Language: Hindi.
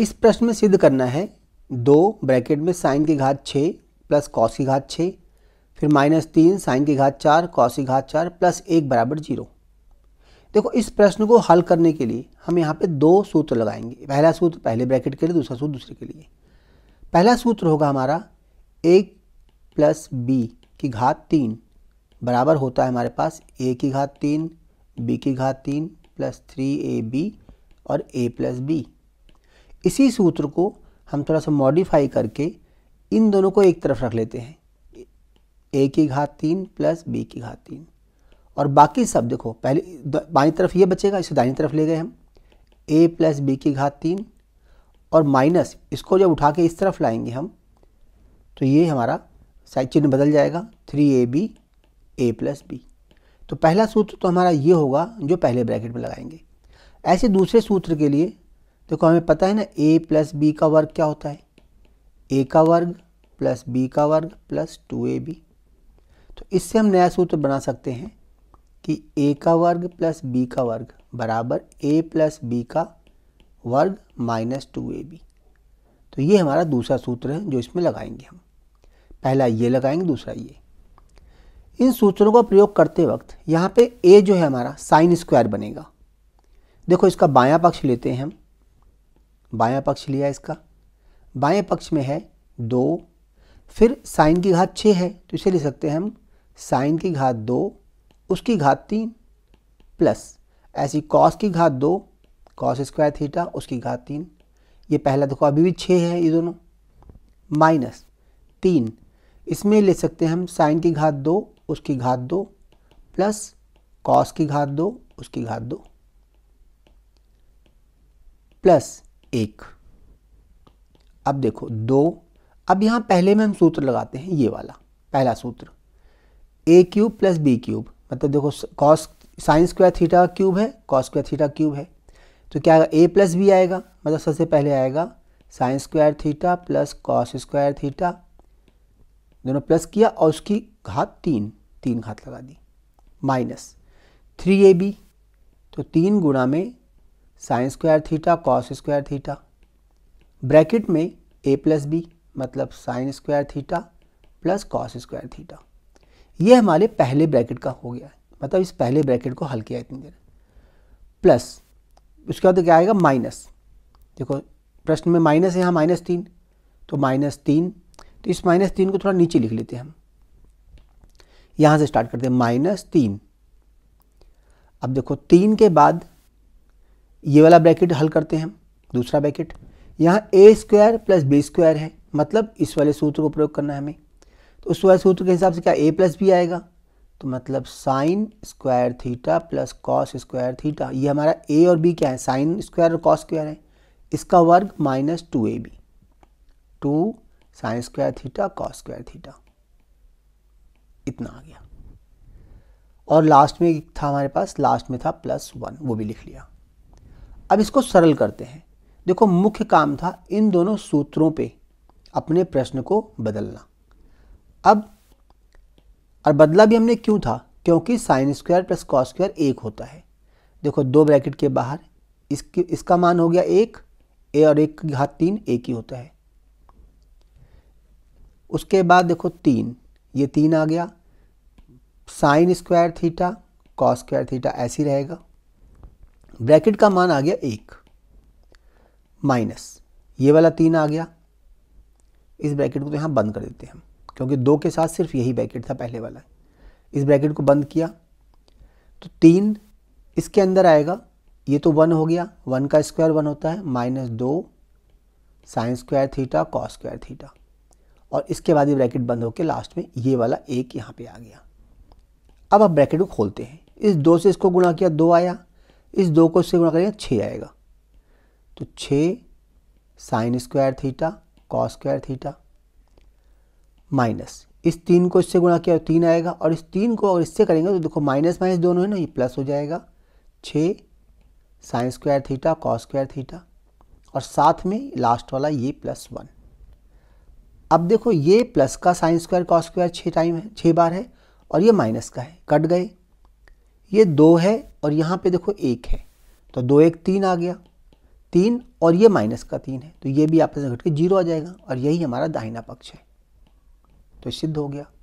इस प्रश्न में सिद्ध करना है दो ब्रैकेट में साइन की घात छः प्लस कॉस की घात छः फिर माइनस तीन साइन की घात चार कॉस की घात चार प्लस एक बराबर जीरो देखो इस प्रश्न को हल करने के लिए हम यहाँ पे दो सूत्र लगाएंगे पहला सूत्र पहले ब्रैकेट के लिए दूसरा सूत्र दूसरे के लिए पहला सूत्र होगा हमारा एक प्लस बी की घात तीन बराबर होता है हमारे पास ए की घात तीन बी की घात तीन प्लस थ्री ए बी और ए प्लस बी इसी सूत्र को हम थोड़ा सा मॉडिफाई करके इन दोनों को एक तरफ रख लेते हैं ए की घात तीन प्लस बी की घात तीन और बाकी सब देखो पहले बाई तरफ ये बचेगा इसे दाहिनी तरफ ले गए हम ए प्लस बी की घात तीन और माइनस इसको जब उठा के इस तरफ लाएंगे हम तो ये हमारा साइड चिन्ह बदल जाएगा three A B A plus B तो पहला सूत्र तो हमारा ये होगा जो पहले ब्रैकेट में लगाएंगे ऐसे दूसरे सूत्र के लिए देखो हमें पता है ना ए प्लस बी का वर्ग क्या होता है ए का वर्ग प्लस बी का वर्ग प्लस टू ए बी तो इससे हम नया सूत्र बना सकते हैं कि ए का वर्ग प्लस बी का वर्ग बराबर ए प्लस बी का वर्ग माइनस टू ए बी तो ये हमारा दूसरा सूत्र है जो इसमें लगाएंगे हम पहला ये लगाएंगे दूसरा ये इन सूत्रों का प्रयोग करते वक्त यहाँ पे ए जो है हमारा साइन स्क्वायर बनेगा देखो इसका बायां पक्ष लेते हैं हम बायां पक्ष लिया इसका बाएं पक्ष में है दो फिर साइन की घात छः है तो इसे ले सकते हैं हम साइन की घात दो उसकी घात तीन प्लस ऐसी कॉस की घात दो कॉस स्क्वायर थीटा उसकी घात तीन ये पहला देखो अभी भी छः है ये दोनों माइनस तीन इसमें ले सकते हैं हम साइन की घात दो उसकी घात दो प्लस कॉस की घात दो उसकी घात दो प्लस एक अब देखो दो अब यहां पहले में हम सूत्र लगाते हैं ये वाला पहला सूत्र A cube plus B cube मतलब देखो cos sine square theta cube है कॉस स्क्वायर थीटा क्यूब है तो क्या आएगा ए प्लस बी आएगा मतलब सबसे पहले आएगा sine square theta plus cos square theta दोनों प्लस किया और उसकी घात तीन तीन घात लगा दी माइनस थ्री ए बी तो तीन गुणा में sine square theta cos square theta bracket में ए प्लस बी मतलब sine square theta plus cos square theta ये हमारे पहले ब्रैकेट का हो गया है मतलब इस पहले ब्रैकेट को हल किया इतनी देर प्लस उसके बाद क्या आएगा माइनस देखो प्रश्न में माइनस यहाँ माइनस तीन तो माइनस तीन तो इस माइनस तीन को थोड़ा नीचे लिख लेते हैं हम यहाँ से स्टार्ट करते हैं माइनस तीन अब देखो तीन के बाद ये वाला ब्रैकेट हल करते हैं हम दूसरा ब्रैकेट यहाँ A square plus B square है मतलब इस वाले सूत्र को प्रयोग करना है हमें तो उस वाले सूत्र के हिसाब से क्या ए प्लस बी आएगा तो मतलब sine square theta plus cos square theta ये हमारा ए और बी क्या है साइन स्क्वायर और कॉस स्क्वायर है इसका वर्ग minus two A B two sine square theta cos square theta इतना आ गया और लास्ट में था हमारे पास लास्ट में था प्लस वन वो भी लिख लिया अब इसको सरल करते हैं देखो मुख्य काम था इन दोनों सूत्रों पे अपने प्रश्न को बदलना अब और बदला भी हमने क्यों था क्योंकि sine square plus cos square एक होता है देखो दो ब्रैकेट के बाहर इसकी इसका मान हो गया एक ए और एक की घात तीन एक ही होता है उसके बाद देखो तीन ये तीन आ गया sine square theta cos square theta ऐसे ही रहेगा ब्रैकेट का मान आ गया एक माइनस ये वाला तीन आ गया इस ब्रैकेट को तो यहाँ बंद कर देते हैं हम क्योंकि दो के साथ सिर्फ यही ब्रैकेट था पहले वाला इस ब्रैकेट को बंद किया तो तीन इसके अंदर आएगा ये तो वन हो गया वन का स्क्वायर वन होता है माइनस दो sine square theta cos square theta और इसके बाद ये ब्रैकेट बंद होकर लास्ट में ये वाला एक यहाँ पे आ गया अब आप ब्रैकेट को खोलते हैं इस दो से इसको गुणा किया दो आया इस दो को इससे गुणा करेंगे तो छः आएगा तो छः sine square theta cos square theta minus इस तीन को इससे गुणा किया तो तीन आएगा और इस तीन को अगर इससे करेंगे तो देखो माइनस माइनस दोनों है ना ये प्लस हो जाएगा छः sine square theta cos square theta और साथ में लास्ट वाला ये प्लस वन अब देखो ये प्लस का साइन स्क्वायर कॉस स्क्वायर छः टाइम है छः बार है और ये माइनस का है कट गए ये दो है और यहाँ पे देखो एक है तो दो एक तीन आ गया तीन और ये माइनस का तीन है तो ये भी आपस में घट के जीरो आ जाएगा और यही हमारा दाहिना पक्ष है तो सिद्ध हो गया